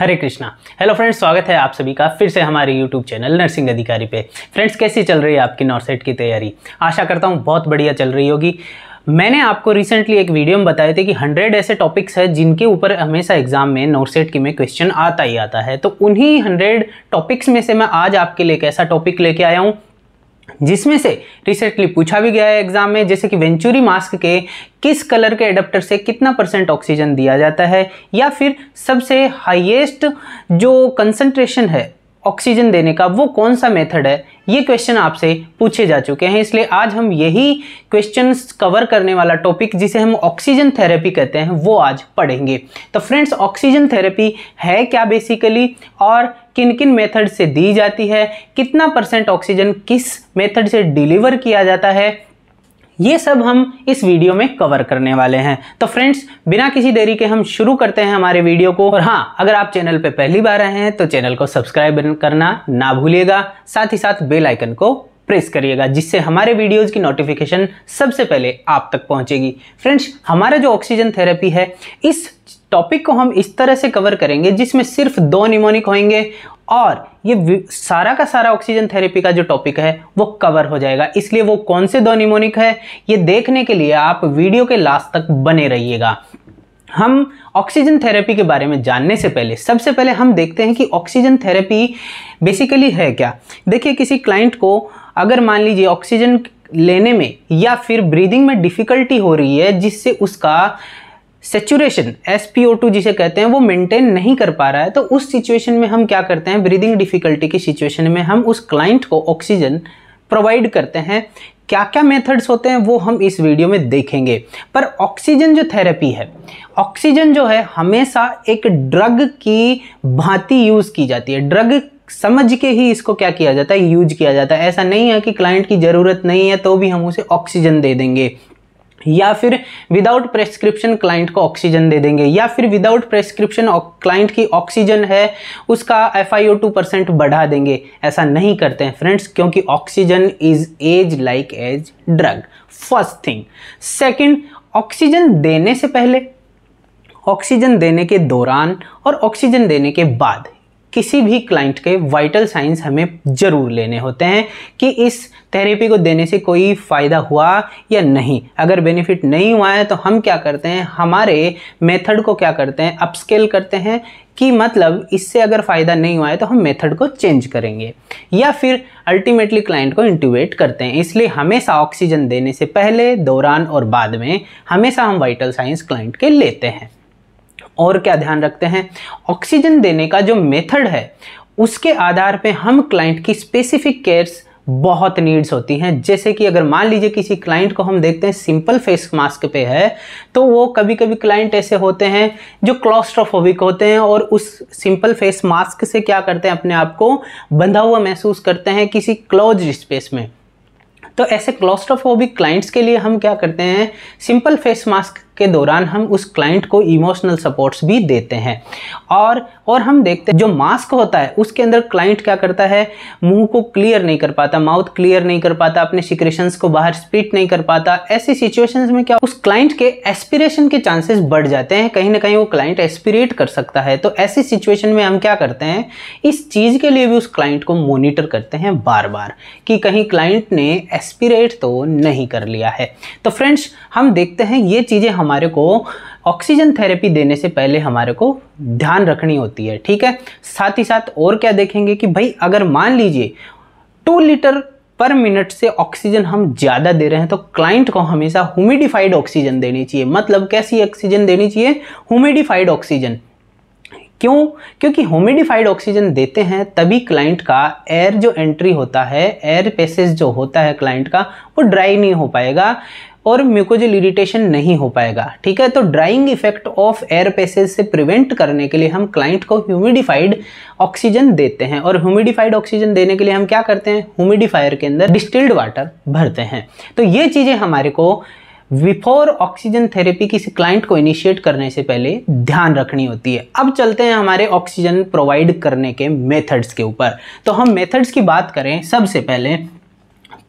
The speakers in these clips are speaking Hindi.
हरे कृष्णा हेलो फ्रेंड्स स्वागत है आप सभी का फिर से हमारे यूट्यूब चैनल नर्सिंग अधिकारी पे फ्रेंड्स कैसी चल रही है आपकी नॉर्सेट की तैयारी आशा करता हूँ बहुत बढ़िया चल रही होगी मैंने आपको रिसेंटली एक वीडियो में बताए थे कि 100 ऐसे टॉपिक्स हैं जिनके ऊपर हमेशा एग्जाम में नॉर्सेट की में क्वेश्चन आता ही आता है तो उन्हीं 100 टॉपिक्स में से मैं आज आपके लिए एक ऐसा टॉपिक लेके आया हूँ जिसमें से रिसेंटली पूछा भी गया है एग्जाम में जैसे कि वेंचुरी मास्क के किस कलर के एडप्टर से कितना परसेंट ऑक्सीजन दिया जाता है या फिर सबसे हाईएस्ट जो कंसंट्रेशन है ऑक्सीजन देने का वो कौन सा मेथड है ये क्वेश्चन आपसे पूछे जा चुके हैं इसलिए आज हम यही क्वेश्चन कवर करने वाला टॉपिक जिसे हम ऑक्सीजन थेरेपी कहते हैं वो आज पढ़ेंगे तो फ्रेंड्स ऑक्सीजन थेरेपी है क्या बेसिकली और किन किन मेथड से दी जाती है कितना परसेंट ऑक्सीजन किस मेथड से डिलीवर किया जाता है ये सब हम इस वीडियो में कवर करने वाले हैं तो फ्रेंड्स बिना किसी देरी के हम शुरू करते हैं हमारे वीडियो को और हाँ अगर आप चैनल पर पहली बार आए हैं तो चैनल को सब्सक्राइब करना ना भूलिएगा साथ ही साथ बेल आइकन को प्रेस करिएगा जिससे हमारे वीडियोज़ की नोटिफिकेशन सबसे पहले आप तक पहुंचेगी फ्रेंड्स हमारा जो ऑक्सीजन थेरेपी है इस टॉपिक को हम इस तरह से कवर करेंगे जिसमें सिर्फ दो निमोनिक होंगे और ये सारा का सारा ऑक्सीजन थेरेपी का जो टॉपिक है वो कवर हो जाएगा इसलिए वो कौन से दो निमोनिक है ये देखने के लिए आप वीडियो के लास्ट तक बने रहिएगा हम ऑक्सीजन थेरेपी के बारे में जानने से पहले सबसे पहले हम देखते हैं कि ऑक्सीजन थेरेपी बेसिकली है क्या देखिए किसी क्लाइंट को अगर मान लीजिए ऑक्सीजन लेने में या फिर ब्रीदिंग में डिफ़िकल्टी हो रही है जिससे उसका सेचुरेशन एस जिसे कहते हैं वो मेंटेन नहीं कर पा रहा है तो उस सिचुएशन में हम क्या करते हैं ब्रीदिंग डिफ़िकल्टी की सिचुएशन में हम उस क्लाइंट को ऑक्सीजन प्रोवाइड करते हैं क्या क्या मेथड्स होते हैं वो हम इस वीडियो में देखेंगे पर ऑक्सीजन जो थेरेपी है ऑक्सीजन जो है हमेशा एक ड्रग की भांति यूज़ की जाती है ड्रग समझ के ही इसको क्या किया जाता है यूज किया जाता है ऐसा नहीं है कि क्लाइंट की ज़रूरत नहीं है तो भी हम उसे ऑक्सीजन दे देंगे या फिर विदाउट प्रेस्क्रिप्शन क्लाइंट को ऑक्सीजन दे देंगे या फिर विदाउट प्रेस्क्रिप्शन क्लाइंट की ऑक्सीजन है उसका F I O two percent बढ़ा देंगे ऐसा नहीं करते हैं फ्रेंड्स क्योंकि oxygen is as like as drug first thing second oxygen देने से पहले ऑक्सीजन देने के दौरान और ऑक्सीजन देने के बाद किसी भी क्लाइंट के वाइटल साइंस हमें ज़रूर लेने होते हैं कि इस थेरेपी को देने से कोई फ़ायदा हुआ या नहीं अगर बेनिफिट नहीं हुआ है तो हम क्या करते हैं हमारे मेथड को क्या करते हैं अपस्केल करते हैं कि मतलब इससे अगर फ़ायदा नहीं हुआ है तो हम मेथड को चेंज करेंगे या फिर अल्टीमेटली क्लाइंट को इंट्यूबेट करते हैं इसलिए हमेशा ऑक्सीजन देने से पहले दौरान और बाद में हमेशा हम वाइटल साइंस क्लाइंट के लेते हैं और क्या ध्यान रखते हैं ऑक्सीजन देने का जो मेथड है उसके आधार पे हम क्लाइंट की स्पेसिफिक केयर्स बहुत नीड्स होती हैं जैसे कि अगर मान लीजिए किसी क्लाइंट को हम देखते हैं सिंपल फेस मास्क पे है तो वो कभी कभी क्लाइंट ऐसे होते हैं जो क्लॉस्ट्रोफोबिक होते हैं और उस सिंपल फेस मास्क से क्या करते हैं अपने आप को बंधा हुआ महसूस करते हैं किसी क्लोज स्पेस में तो ऐसे क्लॉस्ट्रोफोबिक क्लाइंट्स के लिए हम क्या करते हैं सिंपल फेस मास्क के दौरान हम उस क्लाइंट को इमोशनल सपोर्ट्स भी देते हैं और और हम देखते हैं जो मास्क होता है उसके अंदर क्लाइंट क्या करता है मुंह को क्लियर नहीं कर पाता माउथ क्लियर नहीं कर पाता अपने सिक्रेशंस को बाहर स्पीट नहीं कर पाता ऐसी सिचुएशंस में क्या उस क्लाइंट के एस्पिरेशन के चांसेस बढ़ जाते हैं कहीं ना कहीं वो क्लाइंट एस्पिरेट कर सकता है तो ऐसी सिचुएशन में हम क्या करते हैं इस चीज़ के लिए भी उस क्लाइंट को मोनिटर करते हैं बार बार कि कहीं क्लाइंट ने एस्पिरेट तो नहीं कर लिया है तो फ्रेंड्स हम देखते हैं ये चीज़ें हम हमारे को ऑक्सीजन थेरेपी देने से पहले हमारे को ध्यान रखनी होती है ठीक है साथ ही साथ और क्या देखेंगे कि भाई अगर मान लीजिए टू लीटर पर मिनट से ऑक्सीजन हम ज़्यादा दे रहे हैं तो क्लाइंट को हमेशा ह्यूमिडिफाइड ऑक्सीजन देनी चाहिए मतलब कैसी ऑक्सीजन देनी चाहिए ह्यूमिडिफाइड ऑक्सीजन क्यों क्योंकि ह्यूमिडिफाइड ऑक्सीजन देते हैं तभी क्लाइंट का एयर जो एंट्री होता है एयर पैसेज जो होता है क्लाइंट का वो ड्राई नहीं हो पाएगा और म्यूकोजल इरिटेशन नहीं हो पाएगा ठीक है तो drying effect of air passage से प्रिवेंट करने के लिए हम क्लाइंट को ह्यूमिडिफाइड ऑक्सीजन देते हैं और ह्यूमिडिफाइड ऑक्सीजन देने के लिए हम क्या करते हैं ह्यूमिडिफायर के अंदर डिस्टिल्ड वाटर भरते हैं तो ये चीज़ें हमारे को बिफोर ऑक्सीजन थेरेपी किसी क्लाइंट को इनिशिएट करने से पहले ध्यान रखनी होती है अब चलते हैं हमारे ऑक्सीजन प्रोवाइड करने के मेथड्स के ऊपर तो हम मेथड्स की बात करें सबसे पहले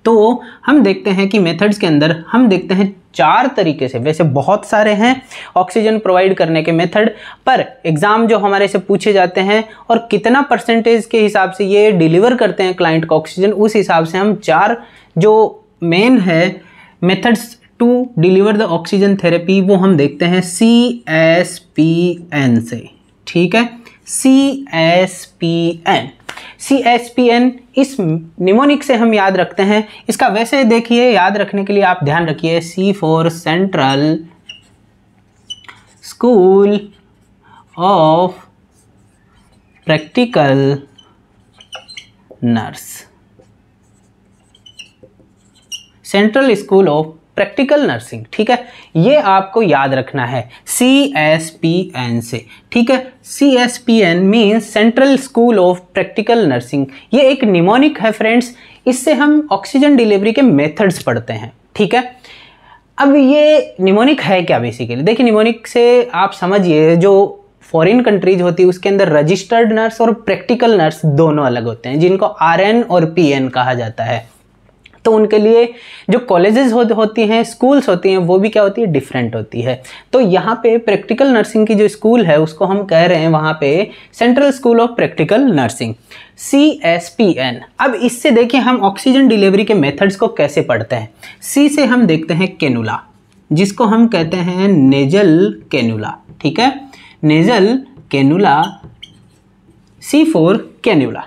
तो हम देखते हैं कि मेथड्स के अंदर हम देखते हैं चार तरीके से वैसे बहुत सारे हैं ऑक्सीजन प्रोवाइड करने के मेथड पर एग्ज़ाम जो हमारे से पूछे जाते हैं और कितना परसेंटेज के हिसाब से ये डिलीवर करते हैं क्लाइंट को ऑक्सीजन उस हिसाब से हम चार जो मेन है methods to deliver the oxygen therapy वो हम देखते हैं सी एस पी एन से ठीक है C S P N C S P N इस निमोनिक से हम याद रखते हैं इसका वैसे देखिए याद रखने के लिए आप ध्यान रखिए C four central school of practical nurse central school of practical nursing ठीक है ये आपको याद रखना है सी एस पी एन से ठीक है C S P N means central school of practical nursing ये एक निमोनिक है फ्रेंड्स इससे हम ऑक्सीजन डिलीवरी के मेथड्स पढ़ते हैं ठीक है अब ये निमोनिक है क्या बेसिकली देखिए निमोनिक से आप समझिए जो फॉरेन कंट्रीज होती है उसके अंदर रजिस्टर्ड नर्स और प्रैक्टिकल नर्स दोनों अलग होते हैं जिनको आर और पी कहा जाता है तो उनके लिए जो कॉलेजेस हो, होती हैं स्कूल्स होती हैं वो भी क्या होती है डिफरेंट होती है तो यहाँ पे प्रैक्टिकल नर्सिंग की जो स्कूल है उसको हम कह रहे हैं वहाँ पे central school of practical nursing C S P N अब इससे देखिए हम ऑक्सीजन डिलीवरी के मेथड्स को कैसे पढ़ते हैं सी से हम देखते हैं कैनुला जिसको हम कहते हैं नेजल कैनुला ठीक है nasal cannula C four cannula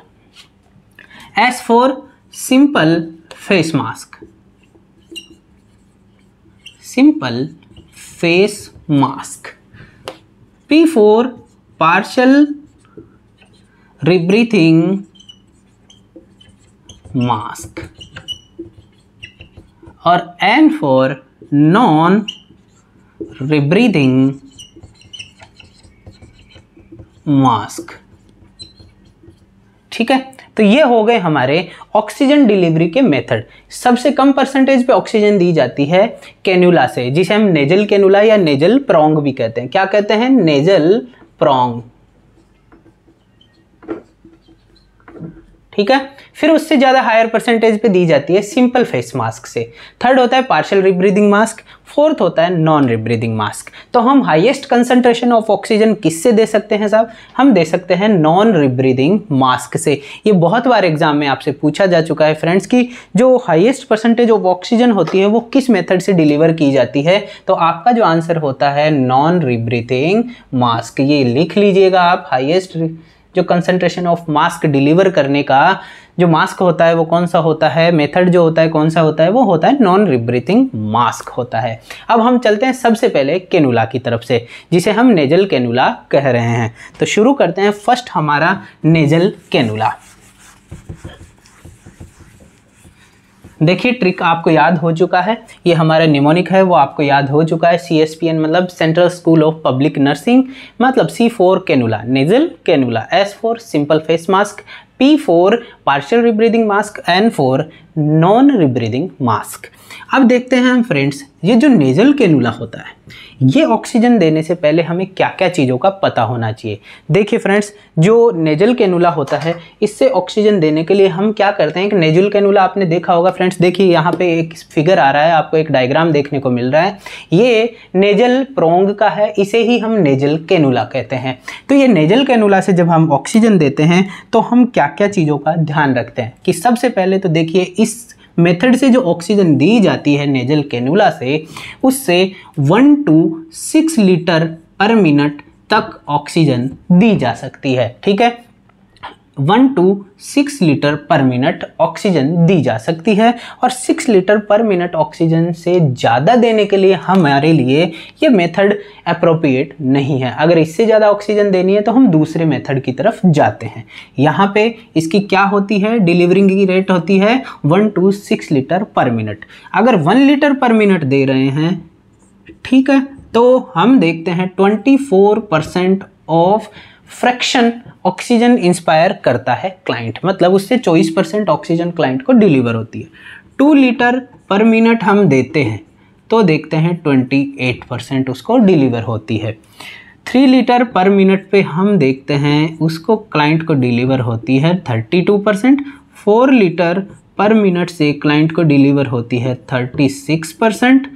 S four simple face mask simple face mask P four partial rebreathing mask और N four non rebreathing mask ठीक है तो ये हो गए हमारे ऑक्सीजन डिलीवरी के मेथड सबसे कम परसेंटेज पे ऑक्सीजन दी जाती है कैनुला से जिसे हम नेजल कैनुला या नेजल प्रोंग भी कहते हैं क्या कहते हैं नेजल प्रोंग ठीक है फिर उससे ज़्यादा हायर परसेंटेज पे दी जाती है सिंपल फेस मास्क से थर्ड होता है पार्शल रिब्रीदिंग मास्क फोर्थ होता है नॉन रिब्रीदिंग मास्क तो हम हाईएस्ट कंसंट्रेशन ऑफ ऑक्सीजन किससे दे सकते हैं साहब हम दे सकते हैं नॉन रिब्रीदिंग मास्क से ये बहुत बार एग्जाम में आपसे पूछा जा चुका है फ्रेंड्स कि जो हाइएस्ट परसेंटेज ऑफ ऑक्सीजन होती है वो किस मेथड से डिलीवर की जाती है तो आपका जो आंसर होता है नॉन रिब्रीथिंग मास्क ये लिख लीजिएगा आप हाइएस्ट जो कंसनट्रेशन ऑफ मास्क डिलीवर करने का जो मास्क होता है वो कौन सा होता है मेथड जो होता है कौन सा होता है वो होता है नॉन रिब्रीथिंग मास्क होता है अब हम चलते हैं सबसे पहले कैनुला की तरफ से जिसे हम नेजल कैनुला कह रहे हैं तो शुरू करते हैं फर्स्ट हमारा नेजल कैनुला देखिए ट्रिक आपको याद हो चुका है ये हमारा निमोनिक है वो आपको याद हो चुका है सी एस पी एन मतलब central school of public nursing मतलब C four cannula nasal cannula S four simple face mask P four partial rebreathing mask N four non rebreathing mask अब देखते हैं हम फ्रेंड्स ये जो नेजल कैनुला होता है ये ऑक्सीजन देने से पहले हमें क्या क्या चीज़ों का पता होना चाहिए देखिए फ्रेंड्स जो नेजल कैनुला होता है इससे ऑक्सीजन देने के लिए हम क्या करते हैं एक नेजल कैनुला आपने देखा होगा फ्रेंड्स देखिए यहाँ पे एक फिगर आ रहा है आपको एक डायग्राम देखने को मिल रहा है ये नेजल प्रोंग का है इसे ही हम नेजल कैनुला कहते हैं तो ये नेजल कैनुला से जब हम ऑक्सीजन देते हैं तो हम क्या क्या चीज़ों का ध्यान रखते हैं कि सबसे पहले तो देखिए इस मेथड से जो ऑक्सीजन दी जाती है नेजल कैनुला से उससे one two six litre per minute तक ऑक्सीजन दी जा सकती है ठीक है one two six litre per minute oxygen दी जा सकती है और six litre per minute oxygen से ज़्यादा देने के लिए हमारे लिए ये मेथड अप्रोप्रिएट नहीं है अगर इससे ज़्यादा ऑक्सीजन देनी है तो हम दूसरे मेथड की तरफ जाते हैं यहाँ पे इसकी क्या होती है डिलीवरिंग की रेट होती है one two six litre per minute अगर वन लीटर पर मिनट दे रहे हैं ठीक है तो हम देखते हैं twenty four percent of fraction oxygen inspire करता है क्लाइंट मतलब उससे चौबीस परसेंट ऑक्सीजन क्लाइंट को डिलीवर होती है टू लीटर पर मिनट हम देते हैं तो देखते हैं ट्वेंटी एट परसेंट उसको डिलीवर होती है थ्री लीटर पर मिनट पे हम देखते हैं उसको क्लाइंट को डिलीवर होती है thirty two percent four litre per minute से क्लाइंट को डिलीवर होती है thirty six percent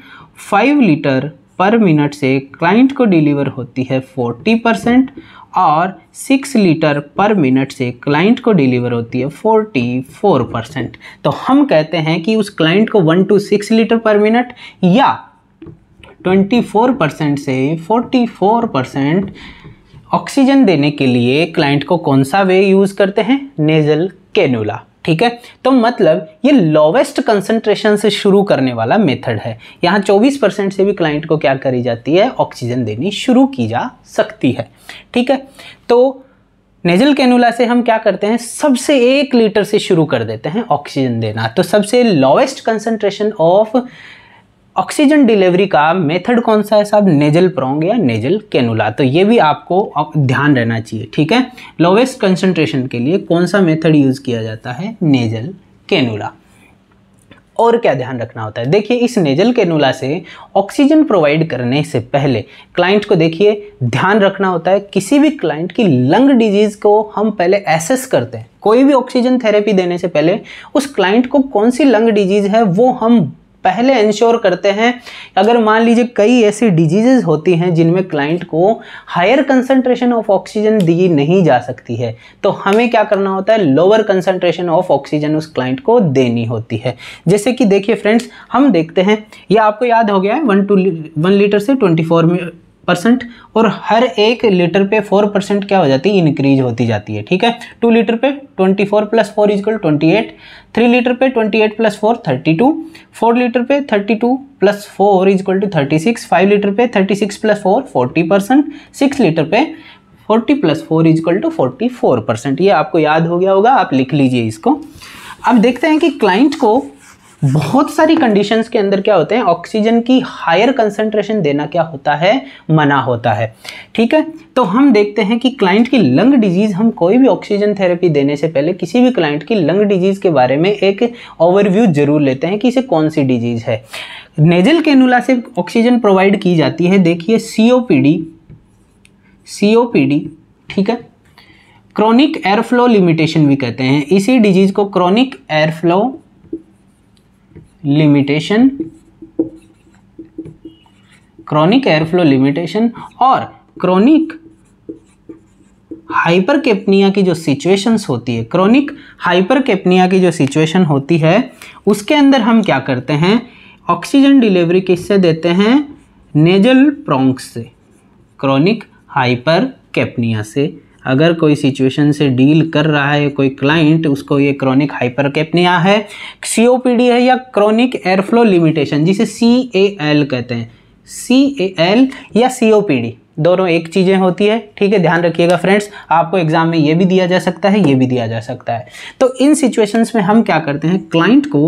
five litre per minute से क्लाइंट को डिलीवर होती है 40 परसेंट और 6 लीटर पर मिनट से क्लाइंट को डिलीवर होती है 44 परसेंट तो हम कहते हैं कि उस क्लाइंट को 1 टू 6 लीटर पर मिनट या 24 परसेंट से 44 परसेंट ऑक्सीजन देने के लिए क्लाइंट को कौन सा वे यूज़ करते हैं नेजल कैनुला ठीक है तो मतलब ये लोवेस्ट कंसंट्रेशन से शुरू करने वाला मेथड है यहाँ 24 परसेंट से भी क्लाइंट को क्या करी जाती है ऑक्सीजन देनी शुरू की जा सकती है ठीक है तो नेजल कैनुला से हम क्या करते हैं सबसे एक लीटर से शुरू कर देते हैं ऑक्सीजन देना तो सबसे lowest concentration of oxygen delivery का मेथड कौन सा है साहब नेजल प्रोंग या नेजल कैनुला तो ये भी आपको ध्यान रहना चाहिए ठीक है लोवेस्ट कंसनट्रेशन के लिए कौन सा मेथड यूज़ किया जाता है नेजल कैनुला और क्या ध्यान रखना होता है देखिए इस नेजल कैनुला से ऑक्सीजन प्रोवाइड करने से पहले क्लाइंट को देखिए ध्यान रखना होता है किसी भी क्लाइंट की लंग डिजीज़ को हम पहले एसेस करते हैं कोई भी ऑक्सीजन थेरेपी देने से पहले उस क्लाइंट को कौन सी लंग डिजीज़ है वो हम पहले इंश्योर करते हैं अगर मान लीजिए कई ऐसी डिजीजेज होती हैं जिनमें क्लाइंट को हायर कंसनट्रेशन ऑफ ऑक्सीजन दी नहीं जा सकती है तो हमें क्या करना होता है लोअर कंसनट्रेशन ऑफ ऑक्सीजन उस क्लाइंट को देनी होती है जैसे कि देखिए फ्रेंड्स हम देखते हैं ये आपको याद हो गया है वन टू वन लीटर से ट्वेंटी फोर परसेंट और हर एक लीटर पे फोर परसेंट क्या हो जाती है इंक्रीज होती जाती है ठीक है टू लीटर पे twenty four plus four equal twenty eight three litre पे twenty eight plus four thirty two four litre पे thirty two plus four equal to thirty six five litre पे thirty six plus four forty percent six litre पे forty plus four equal to forty four percent ये आपको याद हो गया होगा आप लिख लीजिए इसको अब देखते हैं कि क्लाइंट को बहुत सारी कंडीशंस के अंदर क्या होते हैं ऑक्सीजन की हायर कंसंट्रेशन देना क्या होता है मना होता है ठीक है तो हम देखते हैं कि क्लाइंट की लंग डिजीज़ हम कोई भी ऑक्सीजन थेरेपी देने से पहले किसी भी क्लाइंट की लंग डिजीज़ के बारे में एक ओवरव्यू जरूर लेते हैं कि इसे कौन सी डिजीज़ है नेजल कैनुला से ऑक्सीजन प्रोवाइड की जाती है देखिए C O P D C O P D ठीक है क्रॉनिक एयरफ्लो लिमिटेशन भी कहते हैं इसी डिजीज़ को chronic airflow limitation chronic airflow limitation और क्रॉनिक हाइपरकेपनिया की जो सिचुएशंस होती है क्रॉनिक हाइपरकेपनिया की जो सिचुएशन होती है उसके अंदर हम क्या करते हैं ऑक्सीजन डिलीवरी किससे देते हैं नेजल प्रोंक्स से क्रॉनिक हाइपर कैपनिया से अगर कोई सिचुएशन से डील कर रहा है कोई क्लाइंट उसको ये क्रॉनिक हाइपर कैपनिया है सी है या क्रॉनिक एयरफ्लो लिमिटेशन जिसे सी ए एल कहते हैं सी ए एल या डी दोनों एक चीज़ें होती है ठीक है ध्यान रखिएगा फ्रेंड्स आपको एग्जाम में ये भी दिया जा सकता है ये भी दिया जा सकता है तो इन सिचुएशंस में हम क्या करते हैं क्लाइंट को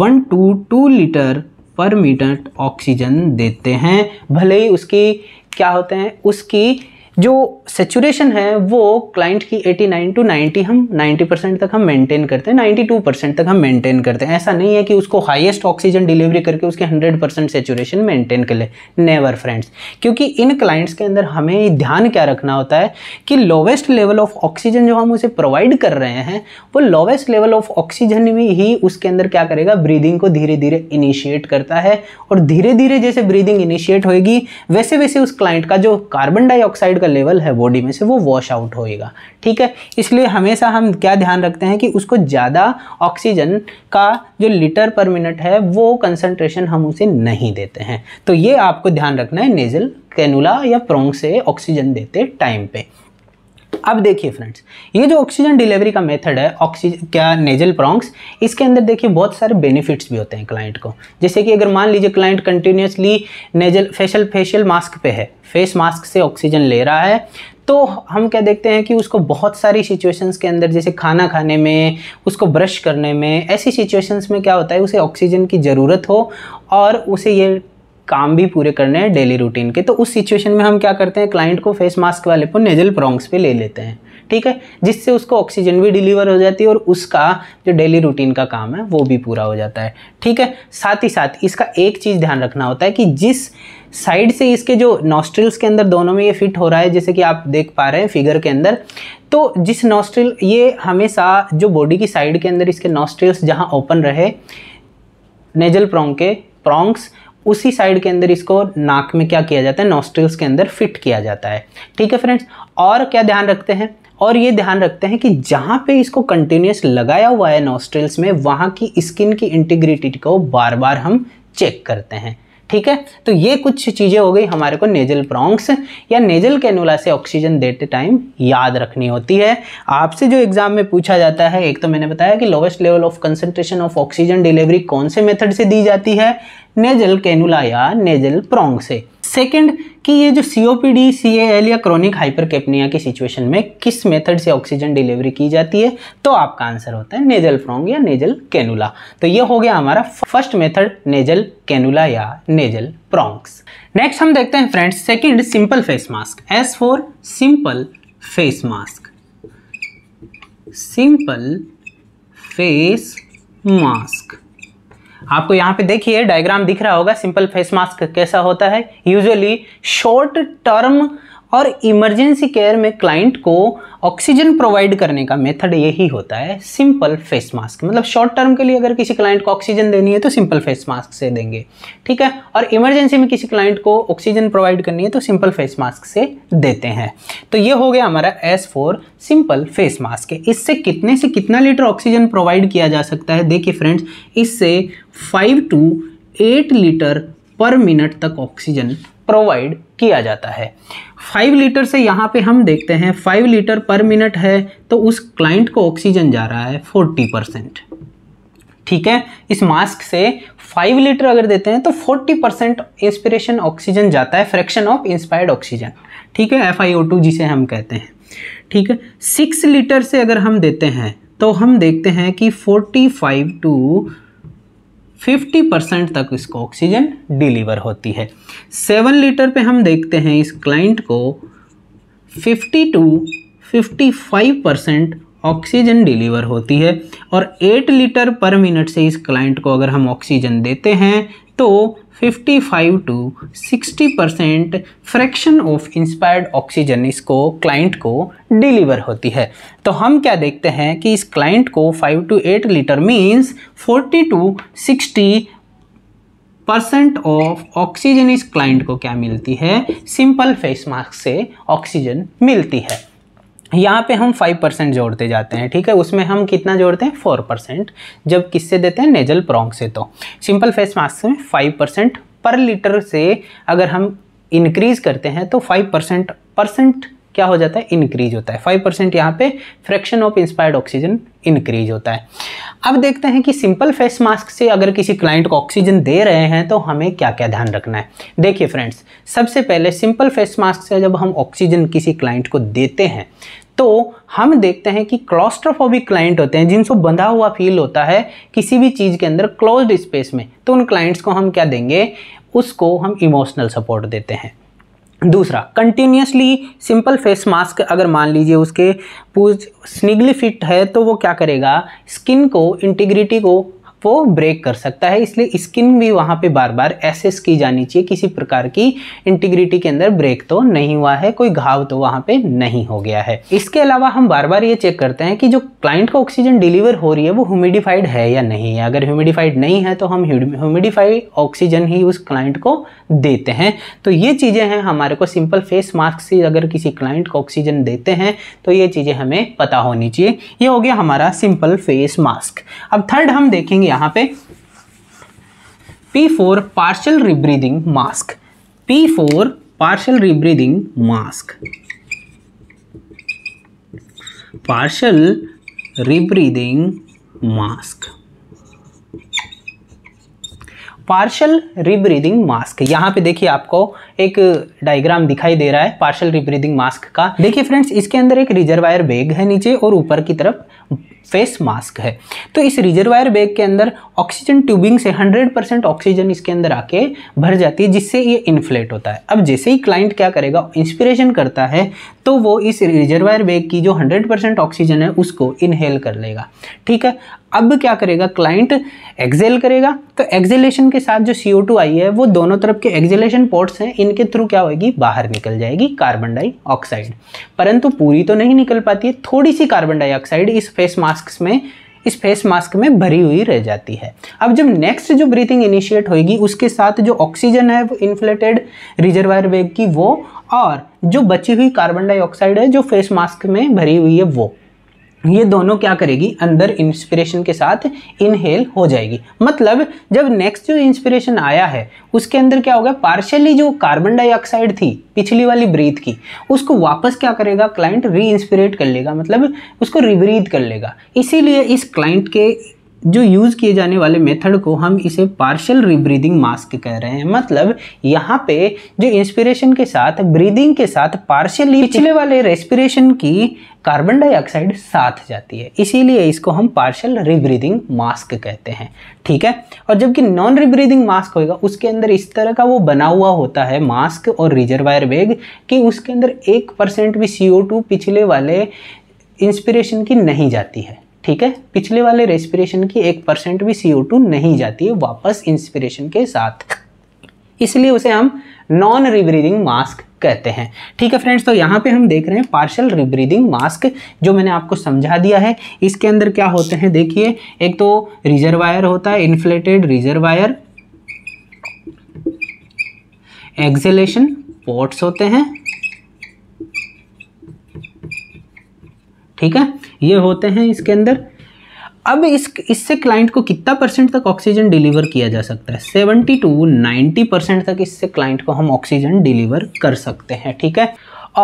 one two two litre per metre oxygen देते हैं भले ही उसकी क्या होते हैं उसकी जो सेचुरेशन है वो क्लाइंट की 89 टू नाइन्टी हम 90 परसेंट तक हम मेंटेन करते हैं 92 परसेंट तक हम मेंटेन करते हैं ऐसा नहीं है कि उसको हाईएस्ट ऑक्सीजन डिलीवरी करके उसके 100 परसेंट सेचुरेशन मेंटेन कर ले नेवर फ्रेंड्स क्योंकि इन क्लाइंट्स के अंदर हमें ध्यान क्या रखना होता है कि लोवेस्ट लेवल ऑफ ऑक्सीजन जो हम उसे प्रोवाइड कर रहे हैं वो लोवेस्ट लेवल ऑफ ऑक्सीजन में ही उसके अंदर क्या करेगा ब्रीदिंग को धीरे धीरे इनिशिएट करता है और धीरे धीरे जैसे ब्रीदिंग इनिशिएट होगी वैसे वैसे उस क्लाइंट का जो कार्बन डाइऑक्साइड का लेवल है बॉडी में से वो वॉश आउट होएगा ठीक है इसलिए हमेशा हम क्या ध्यान रखते हैं कि उसको ज़्यादा ऑक्सीजन का जो लीटर पर मिनट है वो कंसनट्रेशन हम उसे नहीं देते हैं तो ये आपको ध्यान रखना है नेजल कैनुला या प्रोंग से ऑक्सीजन देते टाइम पे अब देखिए फ्रेंड्स ये जो ऑक्सीजन डिलीवरी का मेथड है ऑक्सीजन क्या नेजल प्रॉन्क्स इसके अंदर देखिए बहुत सारे बेनिफिट्स भी होते हैं क्लाइंट को जैसे कि अगर मान लीजिए client continuously nasal facial facial mask पे है फेस मास्क से ऑक्सीजन ले रहा है तो हम क्या देखते हैं कि उसको बहुत सारी सिचुएशंस के अंदर जैसे खाना खाने में उसको ब्रश करने में ऐसी सिचुएशंस में क्या होता है उसे ऑक्सीजन की ज़रूरत हो और उसे ये काम भी पूरे करने हैं डेली रूटीन के तो उस सिचुएशन में हम क्या करते हैं क्लाइंट को फेस मास्क वाले पर नेजल प्रोंग्स पे ले लेते हैं ठीक है जिससे उसको ऑक्सीजन भी डिलीवर हो जाती है और उसका जो डेली रूटीन का काम है वो भी पूरा हो जाता है ठीक है साथ ही साथ इसका एक चीज़ ध्यान रखना होता है कि जिस साइड से इसके जो नॉस्ट्रिल्स के अंदर दोनों में ये फिट हो रहा है जैसे कि आप देख पा रहे हैं फिगर के अंदर तो जिस नॉस्ट्रिल ये हमेशा जो बॉडी की साइड के अंदर इसके नॉस्ट्रिल्स जहाँ ओपन रहे नेजल प्रोंग के प्रोंग्स उसी साइड के अंदर इसको नाक में क्या किया जाता है नॉस्ट्रिल्स के अंदर फिट किया जाता है ठीक है फ्रेंड्स और क्या ध्यान रखते हैं और ये ध्यान रखते हैं कि जहाँ पे इसको कंटिन्यूस लगाया हुआ है नॉस्ट्रिल्स में वहाँ की स्किन की इंटीग्रिटी को बार बार हम चेक करते हैं ठीक है तो ये कुछ चीज़ें हो गई हमारे को नेजल प्रॉन्ग्स या नेजल कैनुला से ऑक्सीजन देते टाइम याद रखनी होती है आपसे जो एग्ज़ाम में पूछा जाता है एक तो मैंने बताया कि lowest level of concentration of oxygen delivery कौन से मेथड से दी जाती है नेजल कैनुला या नेजल प्रोंग से सेकंड कि ये जो C O P D C L या क्रॉनिक कैपनिया की सिचुएशन में किस मेथड से ऑक्सीजन डिलीवरी की जाती है तो आपका आंसर होता है नेजल प्रोंग या नेजल कैनुला तो ये हो गया हमारा फर्स्ट मेथड नेजल कैनुला या नेजल प्रॉन्ग्स नेक्स्ट हम देखते हैं friends second simple face mask S four simple face mask simple face mask आपको यहाँ पे देखिए डायग्राम दिख रहा होगा सिंपल फेस मास्क कैसा होता है यूजुअली शॉर्ट टर्म और इमरजेंसी केयर में क्लाइंट को ऑक्सीजन प्रोवाइड करने का मेथड यही होता है सिंपल फेस मास्क मतलब शॉर्ट टर्म के लिए अगर किसी क्लाइंट को ऑक्सीजन देनी है तो सिंपल फेस मास्क से देंगे ठीक है और इमरजेंसी में किसी क्लाइंट को ऑक्सीजन प्रोवाइड करनी है तो सिंपल फेस मास्क से देते हैं तो ये हो गया हमारा S four simple face mask इससे कितने से कितना लीटर ऑक्सीजन प्रोवाइड किया जा सकता है देखिए फ्रेंड्स इससे five to eight litre per minute तक ऑक्सीजन प्रोवाइड किया जाता है फाइव लीटर से यहाँ पे हम देखते हैं फाइव लीटर पर मिनट है तो उस क्लाइंट को ऑक्सीजन जा रहा है फोर्टी परसेंट ठीक है इस मास्क से फाइव लीटर अगर देते हैं तो फोर्टी परसेंट इंस्पिरेशन ऑक्सीजन जाता है फ्रैक्शन ऑफ इंस्पायर्ड ऑक्सीजन ठीक है एफ जिसे हम कहते हैं ठीक है सिक्स लीटर से अगर हम देते हैं तो हम देखते हैं कि फोर्टी टू 50 परसेंट तक इसको ऑक्सीजन डिलीवर होती है सेवन लीटर पे हम देखते हैं इस क्लाइंट को 50 टू 55 परसेंट ऑक्सीजन डिलीवर होती है और 8 लीटर पर मिनट से इस क्लाइंट को अगर हम ऑक्सीजन देते हैं तो 55 to 60 percent fraction of inspired oxygen इसको क्लाइंट को डिलीवर होती है तो हम क्या देखते हैं कि इस क्लाइंट को 5 to 8 litre means 40 to 60 percent of oxygen इस क्लाइंट को क्या मिलती है सिंपल फेस मास्क से ऑक्सीजन मिलती है यहाँ पे हम फाइव परसेंट जोड़ते जाते हैं ठीक है उसमें हम कितना जोड़ते हैं फोर परसेंट जब किससे देते हैं नेजल प्रोंग से तो सिंपल फेस मास्क में फाइव परसेंट पर लीटर से अगर हम इंक्रीज़ करते हैं तो फाइव परसेंट परसेंट क्या हो जाता है इंक्रीज होता है फाइव परसेंट यहाँ पे fraction of inspired oxygen increase होता है अब देखते हैं कि सिंपल फेस मास्क से अगर किसी क्लाइंट को ऑक्सीजन दे रहे हैं तो हमें क्या क्या ध्यान रखना है देखिए फ्रेंड्स सबसे पहले सिंपल फेस मास्क से जब हम ऑक्सीजन किसी क्लाइंट को देते हैं तो हम देखते हैं कि क्लॉस्ट्रोफोबिक क्लाइंट होते हैं जिनसे बंधा हुआ फील होता है किसी भी चीज़ के अंदर क्लोज्ड स्पेस में तो उन क्लाइंट्स को हम क्या देंगे उसको हम इमोशनल सपोर्ट देते हैं दूसरा कंटिन्यूसली सिंपल फेस मास्क अगर मान लीजिए उसके पूछ स्निगली फिट है तो वो क्या करेगा स्किन को इंटीग्रिटी को वो ब्रेक कर सकता है इसलिए स्किन भी वहाँ पे बार बार एसेस की जानी चाहिए किसी प्रकार की इंटीग्रिटी के अंदर ब्रेक तो नहीं हुआ है कोई घाव तो वहाँ पे नहीं हो गया है इसके अलावा हम बार बार ये चेक करते हैं कि जो क्लाइंट को ऑक्सीजन डिलीवर हो रही है वो ह्यूमिडिफाइड है या नहीं है अगर ह्यूमिडिफाइड नहीं है तो हम ह्यूमिडिफाइड ऑक्सीजन ही उस क्लाइंट को देते हैं तो ये चीज़ें हैं हमारे को सिंपल फेस मास्क से अगर किसी क्लाइंट को ऑक्सीजन देते हैं तो ये चीज़ें हमें पता होनी चाहिए ये हो गया हमारा सिंपल फेस मास्क अब थर्ड हम देखेंगे यहां पे P four partial rebreathing mask P four partial rebreathing mask partial rebreathing mask partial rebreathing mask यहाँ पे देखिए आपको एक डायग्राम दिखाई दे रहा है पार्शल रिब्रीदिंग मास्क का देखिए फ्रेंड्स इसके अंदर एक रिजर्वायर बैग है नीचे और ऊपर की तरफ फेस मास्क है तो इस रिजर्वायर बैग के अंदर ऑक्सीजन ट्यूबिंग से 100 परसेंट ऑक्सीजन इसके अंदर आके भर जाती है जिससे ये इन्फ्लेट होता है अब जैसे ही क्लाइंट क्या करेगा इंस्पिरेशन करता है तो वो इस रिजर्वायर बैग की जो 100 परसेंट ऑक्सीजन है उसको इनहेल कर लेगा ठीक है अब क्या करेगा क्लाइंट एक्जेल करेगा तो एक्जेलेशन के साथ जो सी ओ टू आई है वो दोनों तरफ के एक्जेलेशन पोर्ट्स हैं इनके थ्रू क्या होगी बाहर निकल जाएगी कार्बन डाइऑक्साइड परंतु पूरी तो नहीं निकल पाती है थोड़ी सी कार्बन डाइऑक्साइड इस फेस मास्क मास्क में इस फेस मास्क में भरी हुई रह जाती है अब जब नेक्स्ट जो ब्रीथिंग इनिशिएट होगी उसके साथ जो ऑक्सीजन है वो इन्फ्लेटेड रिजर्वायर वेग की वो और जो बची हुई कार्बन डाइऑक्साइड है जो फेस मास्क में भरी हुई है वो ये दोनों क्या करेगी अंदर इंस्पिरेशन के साथ इनहेल हो जाएगी मतलब जब नेक्स्ट जो इंस्पिरेशन आया है उसके अंदर क्या होगा पार्शली जो कार्बन डाइऑक्साइड थी पिछली वाली ब्रीथ की उसको वापस क्या करेगा क्लाइंट री इंस्पिरेट कर लेगा मतलब उसको रिब्रीथ कर लेगा इसीलिए इस क्लाइंट के जो यूज़ किए जाने वाले मेथड को हम इसे पार्शल रीब्रीदिंग मास्क कह रहे हैं मतलब यहाँ पे जो इंस्पिरेशन के साथ ब्रीदिंग के साथ पार्शली पिछले वाले रेस्पिरेशन की कार्बन डाइऑक्साइड साथ जाती है इसीलिए इसको हम पार्शल रिब्रीदिंग मास्क कहते हैं ठीक है और जबकि नॉन रिब्रीदिंग मास्क होगा उसके अंदर इस तरह का वो बना हुआ होता है मास्क और रिजर्वायर बैग कि उसके अंदर एक परसेंट भी सी पिछले वाले इंस्पिरेशन की नहीं जाती है ठीक है पिछले वाले रेस्पिरेशन की एक परसेंट भी सी नहीं जाती है वापस इंस्पिरेशन के साथ इसलिए उसे हम नॉन रिब्रीदिंग मास्क कहते हैं ठीक है फ्रेंड्स तो यहाँ पे हम देख रहे हैं पार्शल रिब्रीदिंग मास्क जो मैंने आपको समझा दिया है इसके अंदर क्या होते हैं देखिए एक तो रिजर्वायर होता है इन्फ्लेटेड रिजर्वायर एक्सेलेशन पोर्ट्स होते हैं ठीक है ये होते हैं इसके अंदर अब इस इससे क्लाइंट को कितना परसेंट तक ऑक्सीजन डिलीवर किया जा सकता है सेवेंटी टू नाइन्टी परसेंट तक इससे क्लाइंट को हम ऑक्सीजन डिलीवर कर सकते हैं ठीक है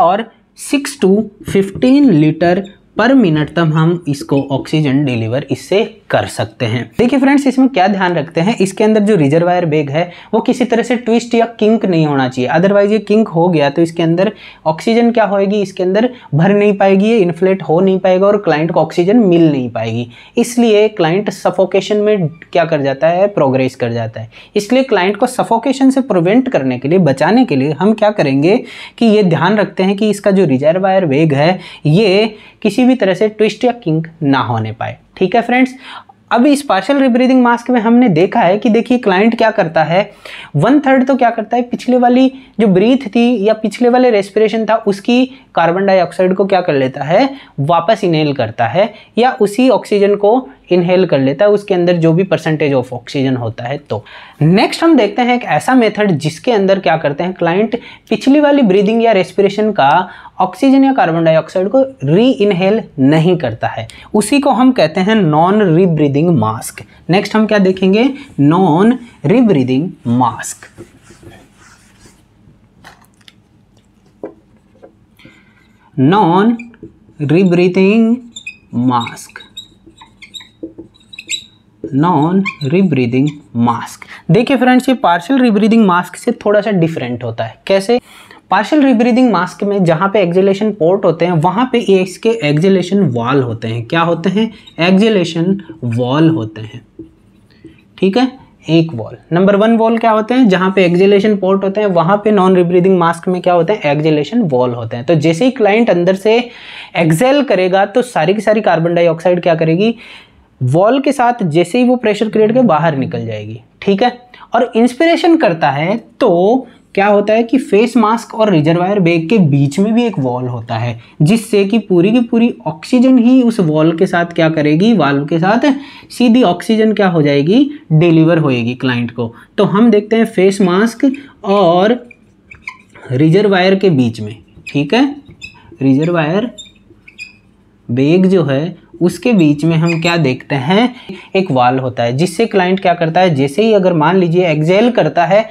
और six to fifteen litre per minute तक हम इसको ऑक्सीजन डिलीवर इससे कर सकते हैं देखिए फ्रेंड्स इसमें क्या ध्यान रखते हैं इसके अंदर जो रिजर्वायर बैग है वो किसी तरह से ट्विस्ट या किंक नहीं होना चाहिए अदरवाइज ये किंक हो गया तो इसके अंदर ऑक्सीजन क्या होगी इसके अंदर भर नहीं पाएगी ये इन्फ्लेट हो नहीं पाएगा और क्लाइंट को ऑक्सीजन मिल नहीं पाएगी इसलिए क्लाइंट सफोकेशन में क्या कर जाता है प्रोग्रेस कर जाता है इसलिए क्लाइंट को सफोकेशन से प्रिवेंट करने के लिए बचाने के लिए हम क्या करेंगे कि ये ध्यान रखते हैं कि इसका जो रिजर्वायर वेग है ये किसी भी तरह से ट्विस्ट या किंक ना होने पाए ठीक है फ्रेंड्स अब इस पार्शल रिब्रीदिंग मास्क में हमने देखा है कि देखिए क्लाइंट क्या करता है वन थर्ड तो क्या करता है पिछले वाली जो ब्रीथ थी या पिछले वाले रेस्पिरेशन था उसकी कार्बन डाइऑक्साइड को क्या कर लेता है वापस इनेल करता है या उसी ऑक्सीजन को इनहेल कर लेता है उसके अंदर जो भी परसेंटेज ऑफ ऑक्सीजन होता है तो नेक्स्ट हम देखते हैं एक ऐसा मेथड जिसके अंदर क्या करते हैं क्लाइंट पिछली वाली ब्रीदिंग या रेस्पिरेशन का ऑक्सीजन या कार्बन डाइऑक्साइड को री इनहेल नहीं करता है उसी को हम कहते हैं नॉन रीब्रीदिंग मास्क नेक्स्ट हम क्या देखेंगे non rebreathing mask non rebreathing mask non rebreathing mask देखिए फ्रेंड्स ये पार्शियल रिब्रीदिंग मास्क से थोड़ा सा डिफरेंट होता है कैसे पार्शियल रिब्रीदिंग मास्क में जहाँ पे एक्जेलेशन पोर्ट होते हैं वहाँ पे इसके एक्जेलेशन वॉल होते हैं क्या होते हैं एक्जेलेशन वॉल होते हैं ठीक है एक वॉल नंबर वन वॉल क्या होते हैं जहाँ पे एक्जेलेशन पोर्ट होते हैं वहाँ पे नॉन रिब्रीदिंग मास्क में क्या होते हैं एक्जेलेशन वॉल होते हैं तो जैसे ही क्लाइंट अंदर से एक्जेल करेगा तो सारी की सारी कार्बन डाइऑक्साइड क्या करेगी वॉल के साथ जैसे ही वो प्रेशर क्रिएट के बाहर निकल जाएगी ठीक है और इंस्पिरेशन करता है तो क्या होता है कि फेस मास्क और रिजर्वायर बैग के बीच में भी एक वॉल होता है जिससे कि पूरी की पूरी ऑक्सीजन ही उस वॉल के साथ क्या करेगी वाल्व के साथ सीधी ऑक्सीजन क्या हो जाएगी डिलीवर होएगी क्लाइंट को तो हम देखते हैं फेस मास्क और रिजर्वायर के बीच में ठीक है रिजर्वायर बेग जो है उसके बीच में हम क्या देखते हैं एक वाल होता है जिससे क्लाइंट क्या करता है जैसे ही अगर मान लीजिए एक्जेल करता है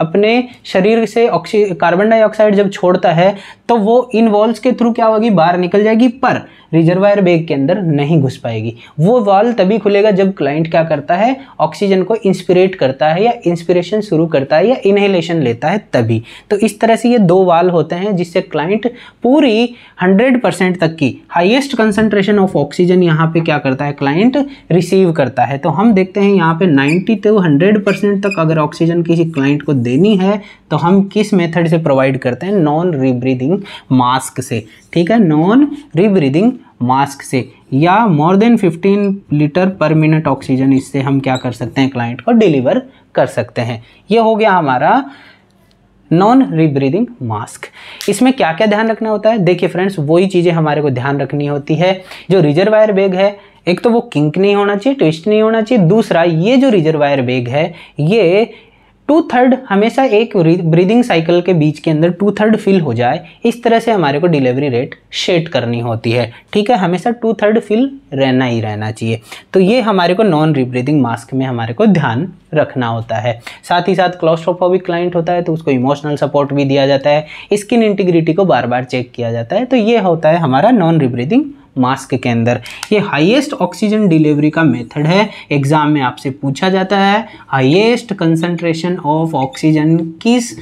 अपने शरीर से ऑक्सी कार्बन डाइऑक्साइड जब छोड़ता है तो वो इन वॉल्स के थ्रू क्या होगी बाहर निकल जाएगी पर रिजर्वायर बैग के अंदर नहीं घुस पाएगी वो वाल तभी खुलेगा जब क्लाइंट क्या करता है ऑक्सीजन को इंस्पिरेट करता है या इंस्पिरेशन शुरू करता है या इनहेलेशन लेता है तभी तो इस तरह से ये दो वाल होते हैं जिससे क्लाइंट पूरी हंड्रेड परसेंट तक की हाइएस्ट कंसनट्रेशन ऑफ ऑक्सीजन यहाँ पर क्या करता है क्लाइंट रिसीव करता है तो हम देखते हैं यहाँ पर नाइन्टी टू हंड्रेड परसेंट तक अगर ऑक्सीजन किसी क्लाइंट को देनी है तो हम किस मेथड से प्रोवाइड करते हैं नॉन रीब्रीदिंग मास्क से ठीक है नॉन रीब्रीदिंग मास्क से या more than 15 litre per minute oxygen इससे हम क्या कर सकते हैं क्लाइंट को डिलीवर कर सकते हैं ये हो गया हमारा नॉन रीब्रीदिंग मास्क इसमें क्या क्या ध्यान रखना होता है देखिए फ्रेंड्स वही चीज़ें हमारे को ध्यान रखनी होती है जो रिजर्वायर बैग है एक तो वो किंक नहीं होना चाहिए ट्विस्ट नहीं होना चाहिए दूसरा ये जो रिजर्वायर बैग है ये टू थर्ड हमेशा एक ब्रीदिंग साइकिल के बीच के अंदर टू थर्ड फिल हो जाए इस तरह से हमारे को डिलीवरी रेट शेट करनी होती है ठीक है हमेशा टू थर्ड फिल रहना ही रहना चाहिए तो ये हमारे को नॉन रिब्रीदिंग मास्क में हमारे को ध्यान रखना होता है साथ ही साथ क्लोस्ट्रोफोबिक क्लाइंट होता है तो उसको इमोशनल सपोर्ट भी दिया जाता है स्किन इंटीग्रिटी को बार बार चेक किया जाता है तो ये होता है हमारा नॉन रिब्रीदिंग मास्क के अंदर ये हाईएस्ट ऑक्सीजन डिलीवरी का मेथड है एग्ज़ाम में आपसे पूछा जाता है हाईएस्ट कंसनट्रेशन ऑफ ऑक्सीजन किस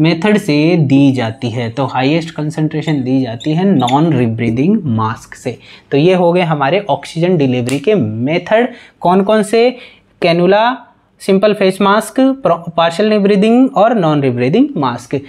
मेथड से दी जाती है तो हाईएस्ट कंसंट्रेशन दी जाती है नॉन रिब्रीदिंग मास्क से तो ये हो गए हमारे ऑक्सीजन डिलीवरी के मेथड कौन कौन से cannula simple face mask partial rebreathing और नॉन रिब्रीदिंग मास्क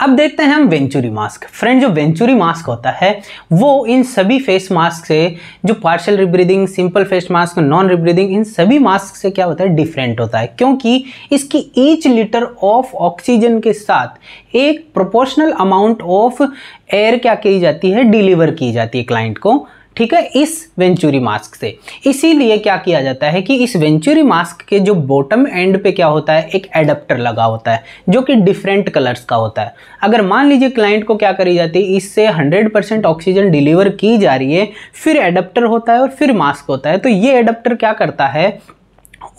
अब देखते हैं हम वेंचुरी मास्क फ्रेंड जो वेंचुरी मास्क होता है वो इन सभी फेस मास्क से जो partial rebreathing simple face mask non rebreathing इन सभी मास्क से क्या होता है डिफरेंट होता है क्योंकि इसकी ईच लीटर ऑफ ऑक्सीजन के साथ एक प्रोपोर्शनल अमाउंट ऑफ एयर क्या की जाती है डिलीवर की जाती है क्लाइंट को ठीक है इस वेंचुरी मास्क से इसीलिए क्या किया जाता है कि इस वेंचुरी मास्क के जो बॉटम एंड पे क्या होता है एक एडप्टर लगा होता है जो कि डिफरेंट कलर्स का होता है अगर मान लीजिए क्लाइंट को क्या करी जाती है इससे 100% ऑक्सीजन डिलीवर की जा रही है फिर एडप्टर होता है और फिर मास्क होता है तो ये एडप्टर क्या करता है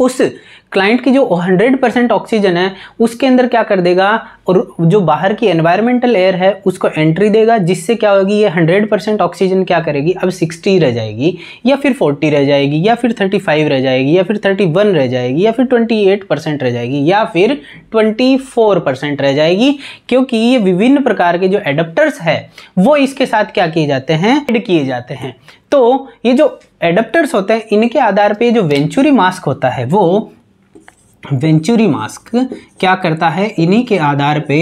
उस क्लाइंट की जो 100 परसेंट ऑक्सीजन है उसके अंदर क्या कर देगा और जो बाहर की एनवायरमेंटल एयर है उसको एंट्री देगा जिससे क्या होगी ये 100 परसेंट ऑक्सीजन क्या करेगी अब 60 रह जाएगी या फिर 40 रह जाएगी या फिर 35 रह जाएगी या फिर 31 रह जाएगी या फिर 28 परसेंट रह जाएगी या फिर 24 परसेंट रह जाएगी क्योंकि ये विभिन्न प्रकार के जो एडप्टर्स है वो इसके साथ क्या किए जाते हैं एड किए जाते हैं तो ये जो एडप्टर्स होते हैं इनके आधार पर जो वेंचुरी मास्क होता है वो वेंचुरी मास्क क्या करता है इन्हीं के आधार पे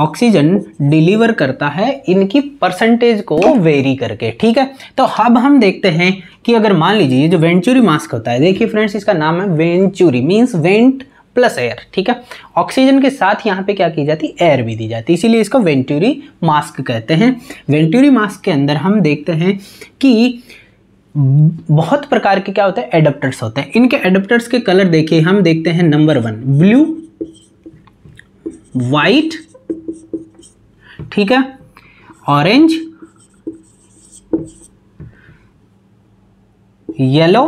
ऑक्सीजन डिलीवर करता है इनकी परसेंटेज को वेरी करके ठीक है तो अब हम देखते हैं कि अगर मान लीजिए जो वेंचुरी मास्क होता है देखिए फ्रेंड्स इसका नाम है venturi means vent plus air ठीक है ऑक्सीजन के साथ यहाँ पे क्या की जाती है एयर भी दी जाती है इसीलिए इसको वेंट्यूरी मास्क कहते हैं वेंट्यूरी मास्क के अंदर हम देखते हैं कि बहुत प्रकार के क्या होते हैं एडप्टर्स होते हैं इनके एडप्टर्स के कलर देखिए हम देखते हैं नंबर वन ब्लू वाइट ठीक है orange yellow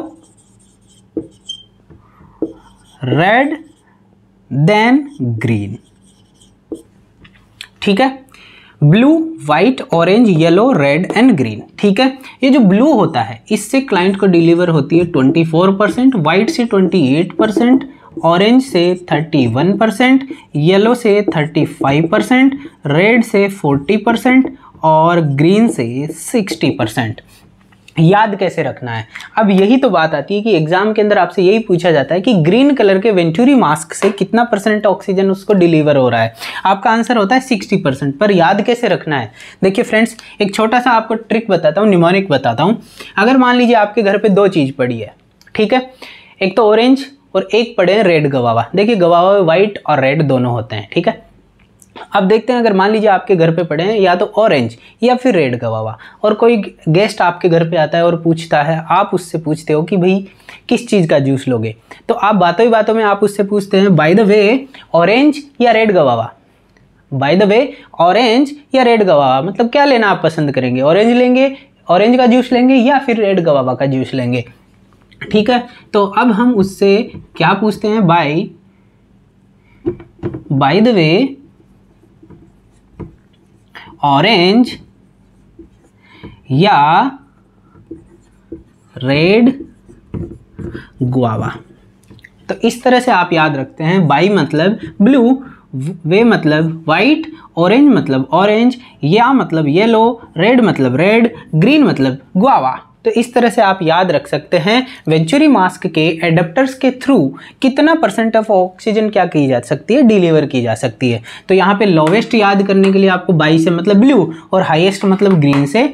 red then green ठीक है blue white orange yellow red and green ठीक है ये जो ब्लू होता है इससे क्लाइंट को डिलीवर होती है 24 परसेंट वाइट से 28 परसेंट ऑरेंज से 31 परसेंट येलो से 35 परसेंट रेड से 40 परसेंट और ग्रीन से 60 परसेंट याद कैसे रखना है अब यही तो बात आती है कि एग्जाम के अंदर आपसे यही पूछा जाता है कि ग्रीन कलर के वेंचुरी मास्क से कितना परसेंट ऑक्सीजन उसको डिलीवर हो रहा है आपका आंसर होता है सिक्सटी परसेंट पर याद कैसे रखना है देखिए फ्रेंड्स एक छोटा सा आपको ट्रिक बताता हूँ निमोनिक बताता हूँ अगर मान लीजिए आपके घर पर दो चीज़ पड़ी है ठीक है एक तो ऑरेंज और एक पड़े हैं रेड गवावा देखिए गवावा में और रेड दोनों होते हैं ठीक है अब देखते हैं अगर मान लीजिए आपके घर पे पड़े हैं या तो ऑरेंज या फिर रेड गवावा और कोई गेस्ट आपके घर पे आता है और पूछता है आप उससे पूछते हो कि भाई किस चीज़ का जूस लोगे तो आप बातों ही बातों में आप उससे पूछते हैं बाय द वे ऑरेंज या red guava by the way orange या रेड गवावा मतलब क्या लेना आप पसंद करेंगे ऑरेंज लेंगे ऑरेंज का जूस लेंगे या फिर रेड गवावा का जूस लेंगे ठीक है तो अब हम उससे क्या पूछते हैं by by the way orange या रेड गुआवा तो इस तरह से आप याद रखते हैं बाई मतलब ब्लू वे मतलब वाइट ऑरेंज मतलब ऑरेंज या मतलब येलो रेड मतलब रेड ग्रीन मतलब गुआवा तो इस तरह से आप याद रख सकते हैं वेंचुरी मास्क के एडप्टर्स के थ्रू कितना परसेंट ऑफ ऑक्सीजन क्या की जा सकती है डिलीवर की जा सकती है तो यहाँ पे लोवेस्ट याद करने के लिए आपको बाई से मतलब ब्लू और हाइएस्ट मतलब ग्रीन से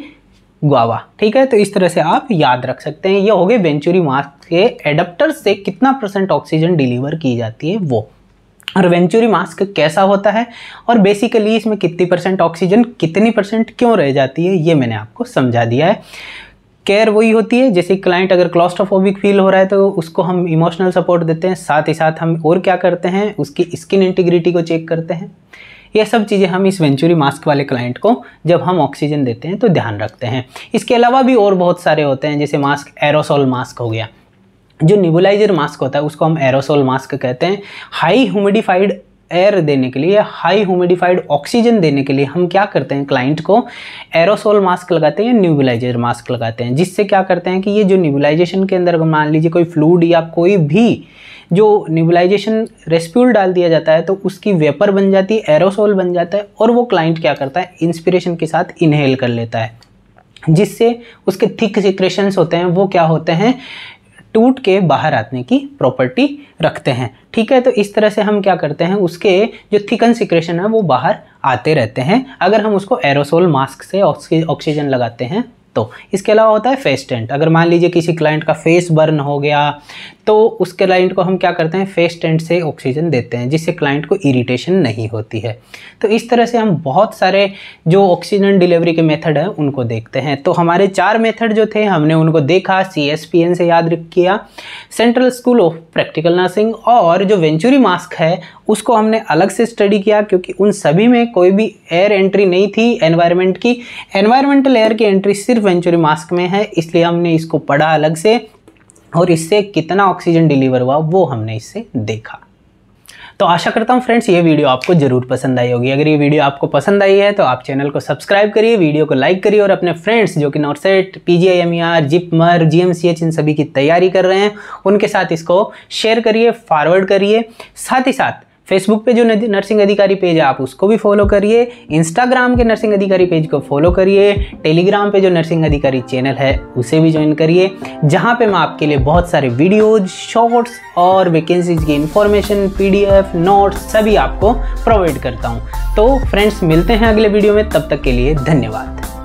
गुआवा ठीक है तो इस तरह से आप याद रख सकते हैं ये हो गए वेंचुरी मास्क के एडप्टर्स से कितना परसेंट ऑक्सीजन डिलीवर की जाती है वो और वेंचुरी मास्क कैसा होता है और बेसिकली इसमें कितनी परसेंट ऑक्सीजन कितनी परसेंट क्यों रह जाती है ये मैंने आपको समझा दिया है केयर वही होती है जैसे क्लाइंट अगर क्लॉस्ट्रोफोबिक फील हो रहा है तो उसको हम इमोशनल सपोर्ट देते हैं साथ ही साथ हम और क्या करते हैं उसकी स्किन इंटीग्रिटी को चेक करते हैं यह सब चीज़ें हम इस वेंचुरी मास्क वाले क्लाइंट को जब हम ऑक्सीजन देते हैं तो ध्यान रखते हैं इसके अलावा भी और बहुत सारे होते हैं जैसे मास्क एरोसोल मास्क हो गया जो निबुलाइजर मास्क होता है उसको हम एरोसोल मास्क कहते हैं हाई ह्यूमिडिफाइड एयर देने के लिए हाई ह्यूमिडिफाइड ऑक्सीजन देने के लिए हम क्या करते हैं क्लाइंट को एरोसोल मास्क लगाते हैं या न्यूबिलाइजर मास्क लगाते हैं जिससे क्या करते हैं कि ये जो न्यूबिलाइजेशन के अंदर मान लीजिए कोई फ्लूड या कोई भी जो न्यूबिलाइजेशन रेस्प्यूल डाल दिया जाता है तो उसकी वेपर बन जाती है एरोसोल बन जाता है और वो क्लाइंट क्या करता है इंस्पिरेशन के साथ इनहेल कर लेता है जिससे उसके थिक सिक्रेशंस होते हैं वो क्या होते हैं टूट के बाहर आने की प्रॉपर्टी रखते हैं ठीक है तो इस तरह से हम क्या करते हैं उसके जो थिकन सिक्रेशन है वो बाहर आते रहते हैं अगर हम उसको एरोसोल मास्क से ऑक्सीजन लगाते हैं तो इसके अलावा होता है फेस टेंट अगर मान लीजिए किसी क्लाइंट का फेस बर्न हो गया तो उसके क्लाइंट को हम क्या करते हैं फेस टेंट से ऑक्सीजन देते हैं जिससे क्लाइंट को इरिटेशन नहीं होती है तो इस तरह से हम बहुत सारे जो ऑक्सीजन डिलीवरी के मेथड हैं उनको देखते हैं तो हमारे चार मेथड जो थे हमने उनको देखा सी से याद किया central school of practical nursing और जो वेंचुरी मास्क है उसको हमने अलग से स्टडी किया क्योंकि उन सभी में कोई भी एयर एंट्री नहीं थी एनवायरमेंट की एनवायरमेंटल एयर की एंट्री सिर्फ वेंचुरी मास्क में है इसलिए हमने इसको पढ़ा अलग से और इससे कितना ऑक्सीजन डिलीवर हुआ वो हमने इससे देखा तो आशा करता हूँ फ्रेंड्स ये वीडियो आपको ज़रूर पसंद आई होगी अगर ये वीडियो आपको पसंद आई है तो आप चैनल को सब्सक्राइब करिए वीडियो को लाइक करिए और अपने फ्रेंड्स जो कि NORCET P G I M E R JIPMER G M C H इन सभी की तैयारी कर रहे हैं उनके साथ इसको शेयर करिए फॉरवर्ड करिए साथ ही साथ फेसबुक पे जो नर्सिंग अधिकारी पेज है आप उसको भी फॉलो करिए इंस्टाग्राम के नर्सिंग अधिकारी पेज को फॉलो करिए टेलीग्राम पे जो नर्सिंग अधिकारी चैनल है उसे भी ज्वाइन करिए जहाँ पे मैं आपके लिए बहुत सारे वीडियोज शॉर्ट्स और वैकेंसीज की इन्फॉर्मेशन पीडीएफ नोट्स सभी आपको प्रोवाइड करता हूँ तो फ्रेंड्स मिलते हैं अगले वीडियो में तब तक के लिए धन्यवाद